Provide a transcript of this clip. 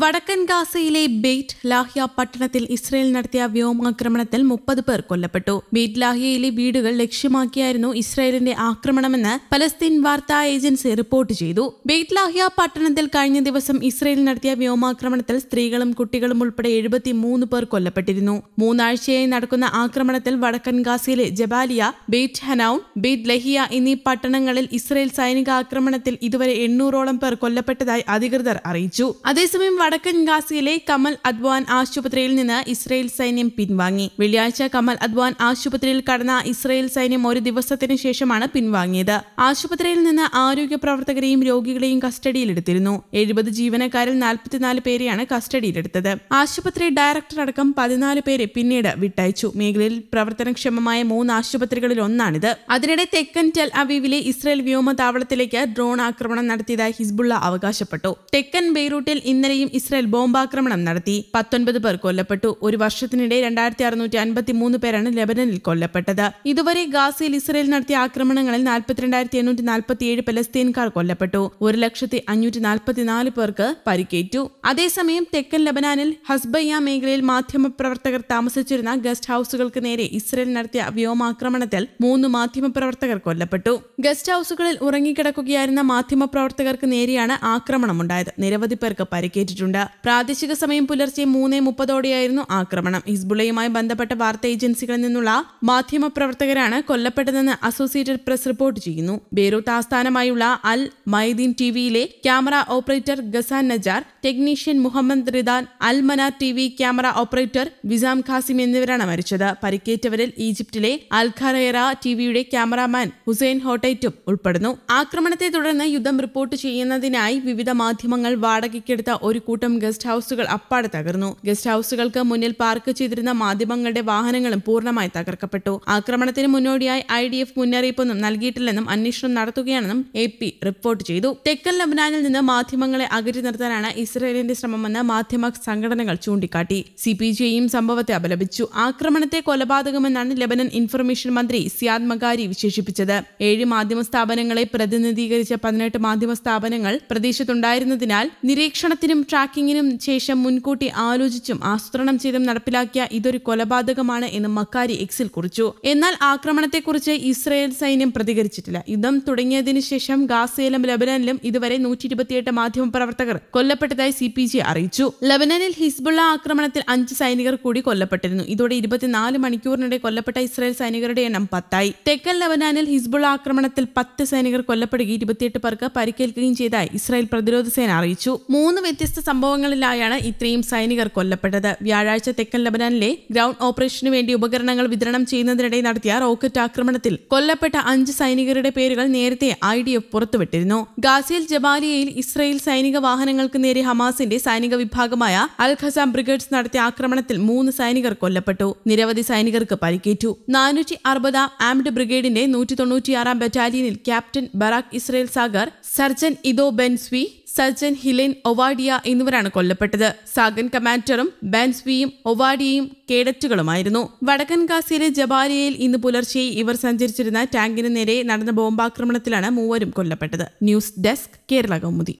വടക്കൻ ഗാസയിലെ bait Lahia പട്ടണത്തിൽ ഇസ്രയേൽ നടത്തിയ വ്യോമാക്രമണത്തിൽ മുപ്പത് പേർ കൊല്ലപ്പെട്ടു ബെയ്റ്റ് ലാഹിയയിലെ വീടുകൾ ലക്ഷ്യമാക്കിയായിരുന്നു ഇസ്രയേലിന്റെ ആക്രമണമെന്ന് പലസ്തീൻ വാർത്താ ഏജൻസി റിപ്പോർട്ട് ചെയ്തു ബെയ്റ്റ് ലാഹിയ പട്ടണത്തിൽ കഴിഞ്ഞ ദിവസം ഇസ്രയേൽ നടത്തിയ വ്യോമാക്രമണത്തിൽ സ്ത്രീകളും കുട്ടികളും ഉൾപ്പെടെ എഴുപത്തിമൂന്ന് പേർ കൊല്ലപ്പെട്ടിരുന്നു മൂന്നാഴ്ചയായി നടക്കുന്ന ആക്രമണത്തിൽ വടക്കൻ ഗാസയിലെ Jabalia Beit Hanoun Beit Lahia എന്നീ പട്ടണങ്ങളിൽ ഇസ്രയേൽ സൈനിക ആക്രമണത്തിൽ ഇതുവരെ എണ്ണൂറോളം പേർ കൊല്ലപ്പെട്ടതായി അധികൃതർ അറിയിച്ചു അതേസമയം വടക്കൻ ഗാസയിലെ കമൽ അദ്വാൻ ആശുപത്രിയിൽ നിന്ന് ഇസ്രയേൽ സൈന്യം പിൻവാങ്ങി വെള്ളിയാഴ്ച കമൽ അദ്വാൻ ആശുപത്രിയിൽ കടന്ന ഇസ്രയേൽ സൈന്യം ഒരു ദിവസത്തിന് ശേഷമാണ് പിൻവാങ്ങിയത് ആശുപത്രിയിൽ നിന്ന് ആരോഗ്യ പ്രവർത്തകരെയും രോഗികളെയും കസ്റ്റഡിയിലെടുത്തിരുന്നു എഴുപത് ജീവനക്കാരിൽ നാൽപ്പത്തിനാല് പേരെയാണ് കസ്റ്റഡിയിലെടുത്തത് ആശുപത്രി ഡയറക്ടർ അടക്കം പതിനാല് പേരെ പിന്നീട് വിട്ടയച്ചു മേഖലയിൽ പ്രവർത്തനക്ഷമമായ മൂന്ന് ആശുപത്രികളിൽ ഒന്നാണിത് അതിനിടെ തെക്കൻ ടെൽ അവീവിലെ ഇസ്രയേൽ വ്യോമതാവളത്തിലേക്ക് ഡ്രോൺ ആക്രമണം നടത്തിയതായി ഹിസ്ബുള്ള അവകാശപ്പെട്ടു തെക്കൻ ബെയ്റൂട്ടിൽ ഇന്നലെയും ഇസ്രായേൽ ബോംബാക്രമണം നടത്തി പത്തൊൻപത് പേർ കൊല്ലപ്പെട്ടു ഒരു വർഷത്തിനിടെ രണ്ടായിരത്തി അറുന്നൂറ്റി അൻപത്തി മൂന്ന് പേരാണ് ലെബനനിൽ കൊല്ലപ്പെട്ടത് ഇതുവരെ ഗാസയിൽ ഇസ്രായേൽ നടത്തിയ ആക്രമണങ്ങളിൽ നാൽപ്പത്തിരണ്ടായിരത്തി എണ്ണൂറ്റി നാൽപ്പത്തിയേഴ് പലസ്തീൻകാർ കൊല്ലപ്പെട്ടു ഒരു ലക്ഷത്തി അഞ്ഞൂറ്റി നാൽപ്പത്തിനാല് പേർക്ക് പരിക്കേറ്റു അതേസമയം തെക്കൻ ലബനാനിൽ ഹസ്ബയ്യ മേഖലയിൽ മാധ്യമപ്രവർത്തകർ താമസിച്ചിരുന്ന ഗസ്റ്റ് ഹൌസുകൾക്ക് നേരെ ഇസ്രയേൽ നടത്തിയ വ്യോമാക്രമണത്തിൽ മൂന്ന് മാധ്യമപ്രവർത്തകർ കൊല്ലപ്പെട്ടു ഗസ്റ്റ് ഹൌസുകളിൽ ഉറങ്ങിക്കിടക്കുകയായിരുന്ന മാധ്യമപ്രവർത്തകർക്ക് നേരെയാണ് ആക്രമണമുണ്ടായത് നിരവധി പേർക്ക് പരിക്കേറ്റു അറിയിച്ചിട്ടുണ്ട് പ്രാദേശിക സമയം പുലർച്ചെ മൂന്ന് മുപ്പതോടെയായിരുന്നു ആക്രമണം ഹിസ്ബുള്ളയുമായി ബന്ധപ്പെട്ട വാർത്താ ഏജൻസികളിൽ നിന്നുള്ള മാധ്യമപ്രവർത്തകരാണ് കൊല്ലപ്പെട്ടതെന്ന് അസോസിയേറ്റഡ് പ്രസ് റിപ്പോർട്ട് ചെയ്യുന്നു ബേരൂത്ത് ആസ്ഥാനമായുള്ള അൽ മൈദീൻ ടിവിയിലെ camera operator Ghassan Najjar technician Muhammad Ridan Al Manar T V camera operator Wissam Qassim എന്നിവരാണ് മരിച്ചത് പരിക്കേറ്റവരിൽ ഈജിപ്തിലെ അൽഖറേറ ടിവിയുടെ ക്യാമറാമാൻ ഹുസൈൻ ഹോട്ടൈറ്റും ഉൾപ്പെടുന്നു ആക്രമണത്തെ തുടർന്ന് യുദ്ധം റിപ്പോർട്ട് ചെയ്യുന്നതിനായി വിവിധ മാധ്യമങ്ങൾ വാടകയ്ക്കെടുത്ത ഒരു കൂട്ടം ഗസ്റ്റ് ഹൌസുകൾ അപ്പാടെ തകർന്നു ഗസ്റ്റ് ഹൌസുകൾക്ക് മുന്നിൽ പാർക്ക് ചെയ്തിരുന്ന മാധ്യമങ്ങളുടെ വാഹനങ്ങളും പൂർണ്ണമായി തകർക്കപ്പെട്ടു ആക്രമണത്തിന് മുന്നോടിയായി ഐ ഡി എഫ് മുന്നറിയിപ്പൊന്നും നൽകിയിട്ടില്ലെന്നും അന്വേഷണം നടത്തുകയാണെന്നും എ പി റിപ്പോർട്ട് ചെയ്തു തെക്കൻ ലബനാനിൽ നിന്ന് മാധ്യമങ്ങളെ അകറ്റി നിർത്താനാണ് ഇസ്രയേലിന്റെ ശ്രമമെന്ന് മാധ്യമ സംഘടനകൾ ചൂണ്ടിക്കാട്ടി സി പി ജിയും സംഭവത്തെ അപലപിച്ചു ആക്രമണത്തെ കൊലപാതകമെന്നാണ് ലബനൻ ഇൻഫർമേഷൻ മന്ത്രി സിയാദ് മഗാരി വിശേഷിപ്പിച്ചത് ഏഴ് മാധ്യമ സ്ഥാപനങ്ങളെ പ്രതിനിധീകരിച്ച പതിനെട്ട് മാധ്യമ സ്ഥാപനങ്ങൾ പ്രദേശത്തുണ്ടായിരുന്നതിനാൽ നിരീക്ഷണത്തിനും ട്രാക്കിങ്ങിനും ശേഷം മുൻകൂട്ടി ആലോചിച്ചും ആസൂത്രണം ചെയ്തും നടപ്പിലാക്കിയ ഇതൊരു കൊലപാതകമാണ് എന്ന് മക്കാരി എക്സിൽ കുറിച്ചു എന്നാൽ ആക്രമണത്തെക്കുറിച്ച് ഇസ്രായേൽ സൈന്യം പ്രതികരിച്ചിട്ടില്ല യുദ്ധം തുടങ്ങിയതിനു ശേഷം ഗാസയിലും ലബനനിലും ഇതുവരെ നൂറ്റി ഇരുപത്തിയെട്ട് മാധ്യമപ്രവർത്തകർ കൊല്ലപ്പെട്ടതായി സി പി ജി അറിയിച്ചു ലബനനിൽ ഹിസ്ബുള്ള ആക്രമണത്തിൽ അഞ്ച് സൈനികർ കൂടി കൊല്ലപ്പെട്ടിരുന്നു ഇതോടെ ഇരുപത്തിനാല് മണിക്കൂറിനിടെ കൊല്ലപ്പെട്ട ഇസ്രായേൽ സൈനികരുടെ എണ്ണം പത്തായി തെക്കൻ ലബനാനിൽ ഹിസ്ബുള്ള ആക്രമണത്തിൽ പത്ത് സൈനികർ കൊല്ലപ്പെടുകയും ഇരുപത്തിയെട്ട് പേർക്ക് പരിക്കേൽക്കുകയും ചെയ്തതായി ഇസ്രായേൽ പ്രതിരോധ സേന അറിയിച്ചു മൂന്ന് വ്യത്യസ്ത സംഭവങ്ങളിലായാണ് ഇത്രയും സൈനികർ കൊല്ലപ്പെട്ടത് വ്യാഴാഴ്ച തെക്കൻ ലബനാനിലെ ഗ്രൗണ്ട് ഓപ്പറേഷനു വേണ്ടി ഉപകരണങ്ങൾ വിതരണം ചെയ്യുന്നതിനിടെ നടത്തിയ റോക്കറ്റ് ആക്രമണത്തിൽ കൊല്ലപ്പെട്ട അഞ്ച് സൈനികരുടെ പേരുകൾ നേരത്തെ ഐ ഡി എഫ് പുറത്തുവിട്ടിരുന്നു ഗാസിയൽ ജബാലിയയിൽ ഇസ്രയേൽ സൈനിക വാഹനങ്ങൾക്ക് നേരെ ഹമാസിന്റെ സൈനിക വിഭാഗമായ അൽ ഖസാം ബ്രിഗേഡ്സ് നടത്തിയ ആക്രമണത്തിൽ മൂന്ന് സൈനികർ കൊല്ലപ്പെട്ടു നിരവധി സൈനികർക്ക് പരിക്കേറ്റു നാനൂറ്റി അറുപതാം ആംഡ് ബ്രിഗേഡിന്റെ നൂറ്റി തൊണ്ണൂറ്റിയാറാം ബറ്റാലിയനിൽ captain Barak Israel Sagar sergeant Ido Benzvi സജ്ജൻ ഹിലിൻ ഒവാഡിയ എന്നിവരാണ് കൊല്ലപ്പെട്ടത് സാഗൻ കമാൻഡറും ബാൻസ്വിയും ഒവാഡിയയും കേഡറ്റുകളുമായിരുന്നു വടക്കൻ ഗാസയിലെ ജബാലിയയിൽ ഇന്ന് പുലർച്ചെ ഇവർ സഞ്ചരിച്ചിരുന്ന ടാങ്കിന് നേരെ നടന്ന ബോംബാക്രമണത്തിലാണ് മൂവരും കൊല്ലപ്പെട്ടത് ന്യൂസ് ഡെസ്ക് കേരള കൗമുദി